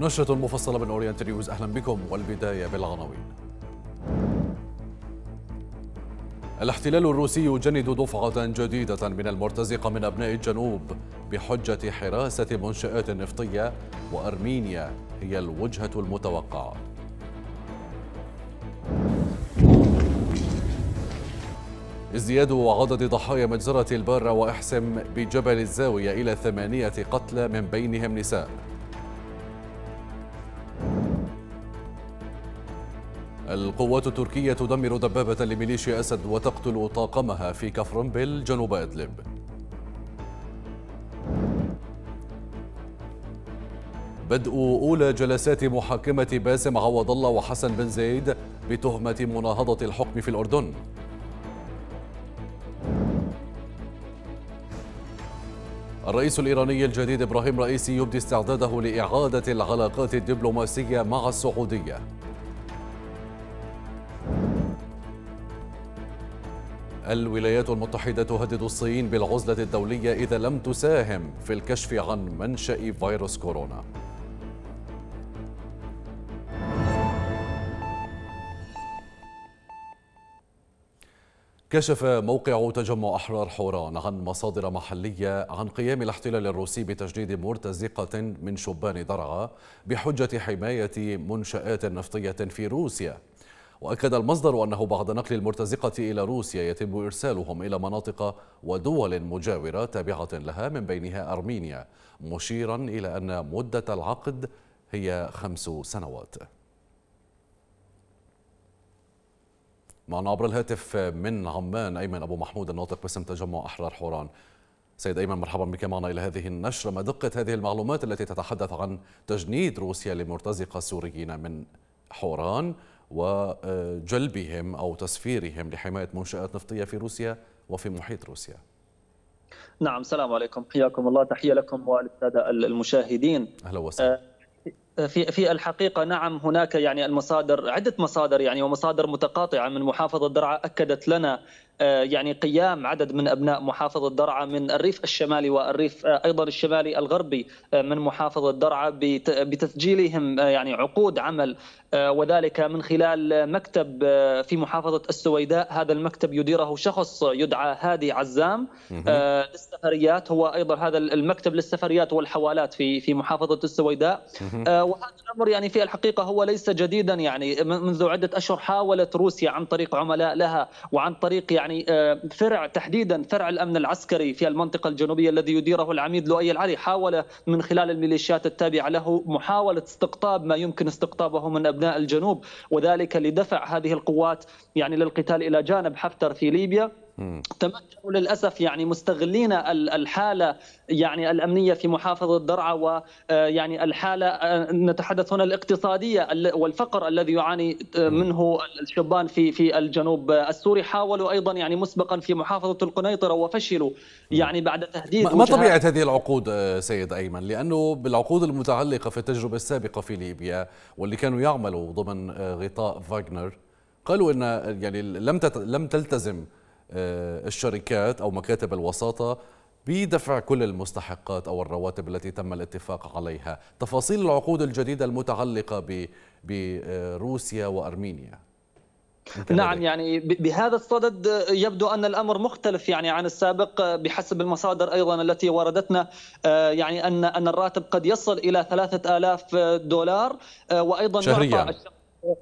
نشرة مفصلة من أورينت نيوز أهلا بكم والبداية بالعناوين الاحتلال الروسي يجند دفعة جديدة من المرتزقة من أبناء الجنوب بحجة حراسة منشآت نفطية وأرمينيا هي الوجهة المتوقعة ازدياد عدد ضحايا مجزرة البارة وإحسم بجبل الزاوية إلى ثمانية قتلى من بينهم نساء القوات التركية تدمر دبابة لميليشيا أسد وتقتل طاقمها في كفرنبل جنوب إدلب بدء أولى جلسات محاكمة باسم عوض الله وحسن بن زيد بتهمة مناهضة الحكم في الأردن الرئيس الإيراني الجديد إبراهيم رئيسي يبدي استعداده لإعادة العلاقات الدبلوماسية مع السعودية الولايات المتحدة تهدد الصين بالعزلة الدولية إذا لم تساهم في الكشف عن منشأ فيروس كورونا كشف موقع تجمع أحرار حوران عن مصادر محلية عن قيام الاحتلال الروسي بتجنيد مرتزقة من شبان درعا بحجة حماية منشآت نفطية في روسيا وأكد المصدر أنه بعد نقل المرتزقة إلى روسيا يتم إرسالهم إلى مناطق ودول مجاورة تابعة لها من بينها أرمينيا مشيرا إلى أن مدة العقد هي خمس سنوات معنا عبر الهاتف من عمان أيمن أبو محمود الناطق باسم تجمع أحرار حوران سيد أيمن مرحبا بك معنا إلى هذه النشرة ما دقة هذه المعلومات التي تتحدث عن تجنيد روسيا لمرتزقة سوريين من حوران وجلبهم أو تسفيرهم لحماية منشآت نفطية في روسيا وفي محيط روسيا نعم السلام عليكم حياكم الله تحية لكم والسادة المشاهدين أهلا وسهلا آه، في في الحقيقه نعم هناك يعني المصادر عده مصادر يعني ومصادر متقاطعه من محافظه درعا اكدت لنا آه، يعني قيام عدد من ابناء محافظه درعا من الريف الشمالي والريف آه، ايضا الشمالي الغربي آه، من محافظه درعا بتسجيلهم يعني عقود عمل وذلك من خلال مكتب في محافظه السويداء هذا المكتب يديره شخص يدعى هادي عزام للسفريات هو ايضا هذا المكتب للسفريات والحوالات في في محافظه السويداء وهذا الامر يعني في الحقيقه هو ليس جديدا يعني منذ عده اشهر حاولت روسيا عن طريق عملاء لها وعن طريق يعني يعني آه، فرع تحديدا فرع الامن العسكري في المنطقه الجنوبيه الذي يديره العميد لؤي العلي حاول من خلال الميليشيات التابعه له محاوله استقطاب ما يمكن استقطابه من ابناء الجنوب وذلك لدفع هذه القوات يعني للقتال الى جانب حفتر في ليبيا تمكنوا للاسف يعني مستغلين الحاله يعني الامنيه في محافظه درعا ويعني آه، الحاله آه، نتحدث هنا الاقتصاديه والفقر الذي يعاني آه، منه الشبان في في الجنوب السوري حاولوا ايضا يعني مسبقا في محافظه القنيطره وفشلوا يعني بعد تهديد ما طبيعه هذه العقود سيد ايمن لانه بالعقود المتعلقه في التجربه السابقه في ليبيا واللي كانوا يعملوا ضمن غطاء فاغنر قالوا ان يعني لم لم تلتزم آه، الشركات أو مكاتب الوساطة بدفع كل المستحقات أو الرواتب التي تم الاتفاق عليها تفاصيل العقود الجديدة المتعلقة بروسيا وأرمينيا نعم يعني بهذا الصدد يبدو ان الامر مختلف يعني عن السابق بحسب المصادر ايضا التي وردتنا آه، يعني ان ان الراتب قد يصل الى 3000 دولار آه، وايضا شهريا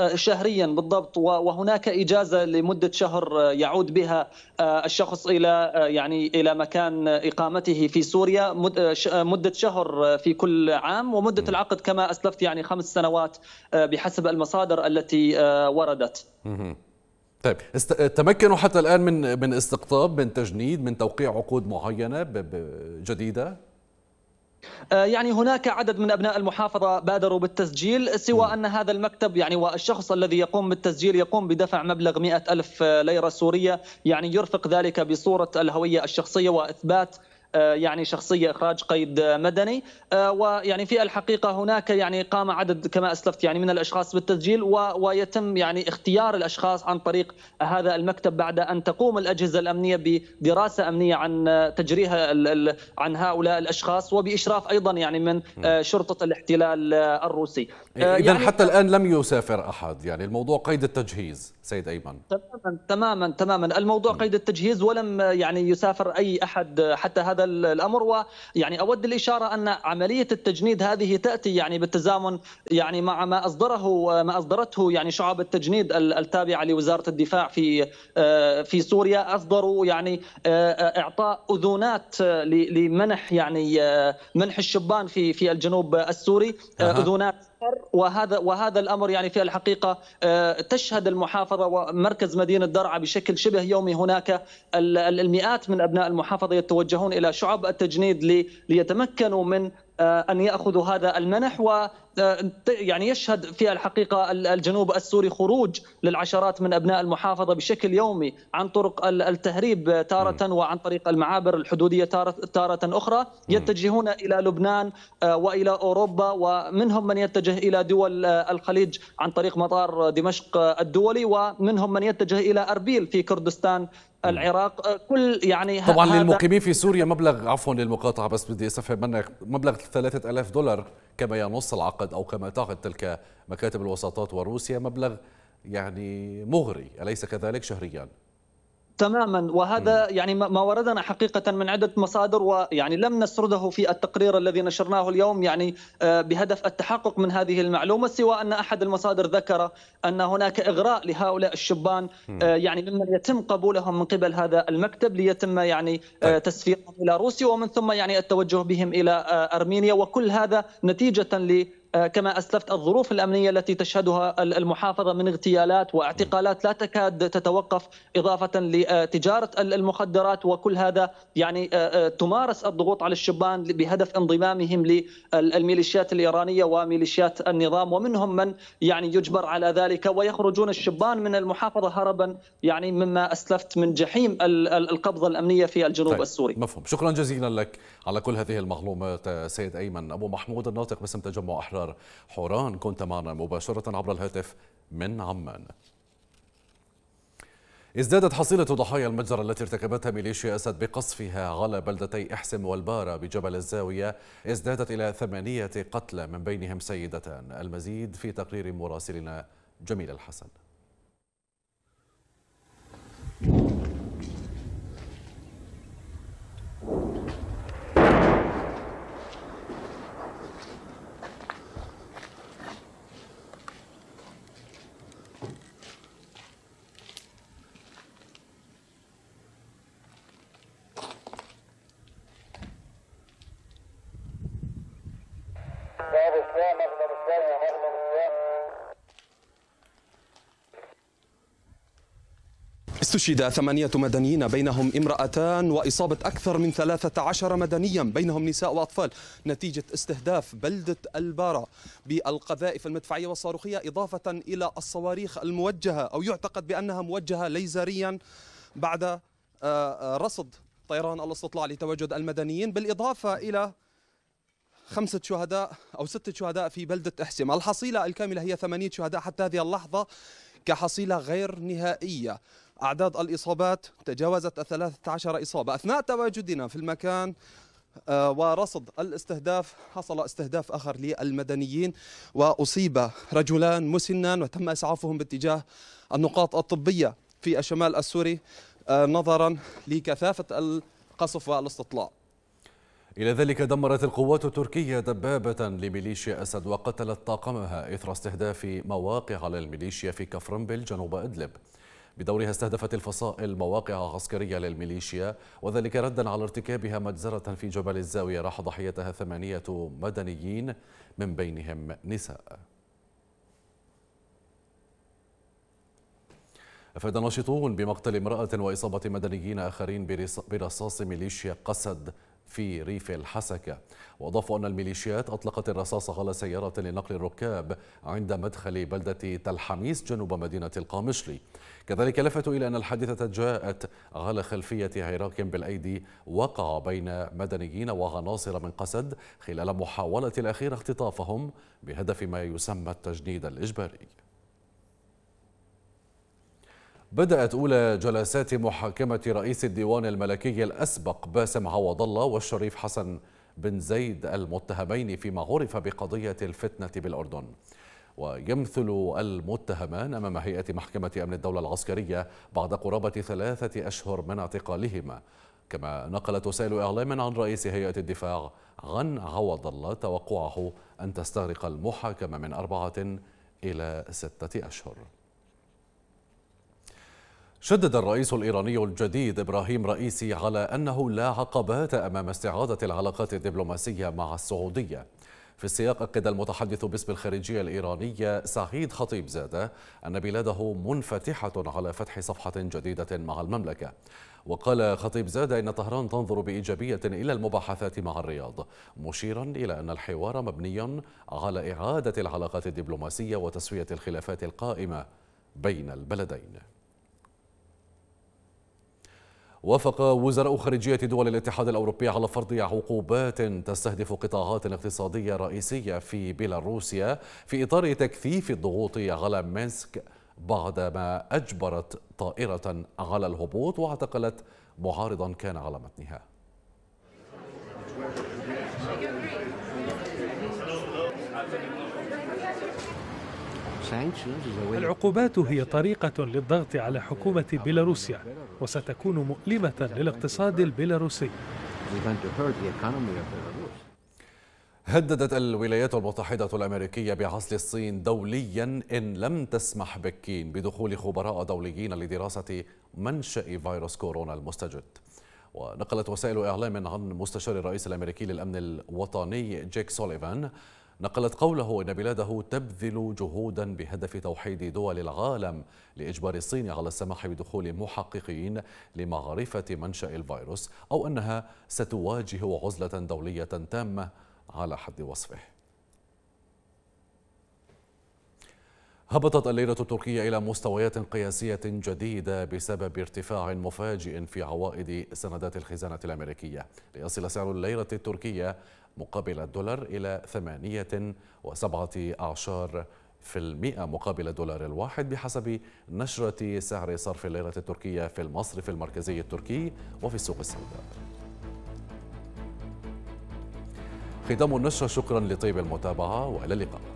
آه، شهريا بالضبط وهناك اجازه لمده شهر آه، يعود بها آه، الشخص الى يعني الى مكان اقامته في سوريا مده شهر في كل عام ومده العقد كما اسلفت يعني خمس سنوات بحسب المصادر التي وردت. طيب تمكنوا حتى الان من من استقطاب من تجنيد من توقيع عقود معينه جديده؟ آه، يعني هناك عدد من ابناء المحافظه بادروا بالتسجيل سوى ان هذا المكتب يعني والشخص الذي يقوم بالتسجيل يقوم بدفع مبلغ مئة ألف ليره سوريه يعني يرفق ذلك بصوره الهويه الشخصيه واثبات آه، يعني شخصيه اخراج قيد مدني آه، ويعني في الحقيقه هناك يعني قام عدد كما اسلفت يعني من الاشخاص بالتسجيل ويتم يعني اختيار الاشخاص عن طريق هذا المكتب بعد ان تقوم الاجهزه الامنيه بدراسه امنيه عن تجريها عن هؤلاء الاشخاص وباشراف ايضا يعني من آه، شرطه الاحتلال الروسي اذا يعني حتى الان لم يسافر احد يعني الموضوع قيد التجهيز سيد ايمن تماما تماما تماما الموضوع قيد التجهيز ولم يعني يسافر اي احد حتى هذا الامر ويعني اود الاشاره ان عمليه التجنيد هذه تاتي يعني بالتزامن يعني مع ما اصدره ما اصدرته يعني شعب التجنيد التابعه لوزاره الدفاع في آه، في سوريا اصدروا يعني آه، اعطاء اذونات آه، لمنح يعني منح الشبان في في الجنوب السوري اذونات وهذا وهذا الامر يعني في الحقيقه آه، تشهد المحافظه ومركز مدينه درعا بشكل شبه يومي هناك المئات من ابناء المحافظه يتوجهون الى شعب التجنيد ليتمكنوا من آه، ان ياخذوا هذا المنح و آه، يعني يشهد في الحقيقه الجنوب السوري خروج للعشرات من ابناء المحافظه بشكل يومي عن طرق التهريب تاره وعن طريق المعابر الحدوديه تاره اخرى يتجهون الى لبنان آه، والى اوروبا ومنهم من يتجه الى دول الخليج عن طريق مطار دمشق الدولي ومنهم من يتجه الى اربيل في كردستان العراق آه، كل يعني طبعا للمقيمين في سوريا مبلغ عفوا للمقاطعه بس بدي استفهم منك مبلغ ثلاثة ألاف دولار كما ينص العقد او كما تعقد تلك مكاتب الوساطات وروسيا مبلغ يعني مغري اليس كذلك شهريا تماما وهذا يعني ما وردنا حقيقه من عده مصادر ويعني لم نسرده في التقرير الذي نشرناه اليوم يعني آه، بهدف التحقق من هذه المعلومه سوى ان احد المصادر ذكر ان هناك اغراء لهؤلاء الشبان آه، يعني ممن يتم قبولهم من قبل هذا المكتب ليتم يعني آه، طيب. تسفيرهم الى روسيا ومن ثم يعني التوجه بهم الى ارمينيا وكل هذا نتيجه ل آه، كما اسلفت الظروف الامنيه التي تشهدها المحافظه من اغتيالات واعتقالات لا تكاد تتوقف اضافه لتجاره آه، المخدرات وكل هذا يعني آه، تمارس الضغوط على الشبان بهدف انضمامهم للميليشيات الايرانيه وميليشيات النظام ومنهم من يعني يجبر على ذلك ويخرجون الشبان من المحافظه هربا يعني مما اسلفت من جحيم القبضه الامنيه في الجنوب طيب. السوري. مفهوم، شكرا جزيلا لك على كل هذه المعلومات سيد ايمن ابو محمود الناطق باسم تجمع احرار مطار حوران كنت معنا مباشرة عبر الهاتف من عمان ازدادت حصيلة ضحايا المجزرة التي ارتكبتها ميليشيا أسد بقصفها على بلدتي إحسم والبارة بجبل الزاوية ازدادت إلى ثمانية قتلى من بينهم سيدتان المزيد في تقرير مراسلنا جميل الحسن استشهد ثمانية مدنيين بينهم امرأتان وإصابة أكثر من 13 مدنيا بينهم نساء وأطفال نتيجة استهداف بلدة البارة بالقذائف المدفعية والصاروخية إضافة إلى الصواريخ الموجهة أو يعتقد بأنها موجهة ليزريا بعد آه، آه، رصد طيران الاستطلاع لتواجد المدنيين بالإضافة إلى خمسة شهداء أو ستة شهداء في بلدة إحسم الحصيلة الكاملة هي ثمانية شهداء حتى هذه اللحظة كحصيلة غير نهائية أعداد الإصابات تجاوزت 13 إصابة أثناء تواجدنا في المكان آه، ورصد الاستهداف حصل استهداف آخر للمدنيين وأصيب رجلان مسنان وتم إسعافهم باتجاه النقاط الطبية في الشمال السوري آه، نظرا لكثافة القصف والاستطلاع إلى ذلك دمرت القوات التركية دبابة لميليشيا أسد وقتلت طاقمها إثر استهداف مواقع للميليشيا في كفرنبل جنوب إدلب بدورها استهدفت الفصائل مواقع عسكرية للميليشيا وذلك ردا على ارتكابها مجزرة في جبل الزاوية راح ضحيتها ثمانية مدنيين من بينهم نساء أفاد ناشطون بمقتل امرأة وإصابة مدنيين آخرين برصاص ميليشيا قسد في ريف الحسكة وأضافوا أن الميليشيات أطلقت الرصاص على سيارة لنقل الركاب عند مدخل بلدة تلحميس جنوب مدينة القامشلي كذلك لفتوا إلى أن الحادثة جاءت على خلفية عراك بالأيدي وقع بين مدنيين وعناصر من قسد خلال محاولة الأخيرة اختطافهم بهدف ما يسمى التجنيد الإجباري بدأت أولى جلسات محاكمة رئيس الديوان الملكي الأسبق باسم عوض الله والشريف حسن بن زيد المتهمين فيما عرف بقضية الفتنة بالأردن ويمثل المتهمان أمام هيئة محكمة أمن الدولة العسكرية بعد قرابة ثلاثة أشهر من اعتقالهما كما نقلت وسائل إعلام عن رئيس هيئة الدفاع عن عوض الله توقعه أن تستغرق المحاكمة من أربعة إلى ستة أشهر شدد الرئيس الإيراني الجديد إبراهيم رئيسي على أنه لا عقبات أمام استعادة العلاقات الدبلوماسية مع السعودية في السياق أكد المتحدث باسم الخارجية الإيرانية سعيد خطيب زادة أن بلاده منفتحة على فتح صفحة جديدة مع المملكة وقال خطيب زادة إن طهران تنظر بإيجابية إلى المباحثات مع الرياض مشيرا إلى أن الحوار مبني على إعادة العلاقات الدبلوماسية وتسوية الخلافات القائمة بين البلدين وافق وزراء خارجية دول الاتحاد الأوروبي على فرض عقوبات تستهدف قطاعات اقتصادية رئيسية في بيلاروسيا في إطار تكثيف الضغوط على مينسك بعدما أجبرت طائرة على الهبوط واعتقلت معارضا كان على متنها العقوبات هي طريقة للضغط على حكومة بيلاروسيا وستكون مؤلمة للاقتصاد البيلاروسي هددت الولايات المتحدة الأمريكية بعزل الصين دوليا إن لم تسمح بكين بدخول خبراء دوليين لدراسة منشأ فيروس كورونا المستجد ونقلت وسائل إعلام عن مستشار الرئيس الأمريكي للأمن الوطني جيك سوليفان نقلت قوله أن بلاده تبذل جهودا بهدف توحيد دول العالم لإجبار الصين على السماح بدخول محققين لمعرفة منشأ الفيروس أو أنها ستواجه عزلة دولية تامة على حد وصفه هبطت الليرة التركية إلى مستويات قياسية جديدة بسبب ارتفاع مفاجئ في عوائد سندات الخزانة الأمريكية ليصل سعر الليرة التركية مقابل الدولار إلى أعشار في المئة مقابل الدولار الواحد بحسب نشرة سعر صرف الليرة التركية في المصرف المركزي التركي وفي السوق السوداء ختام النشرة شكرا لطيب المتابعة وإلى اللقاء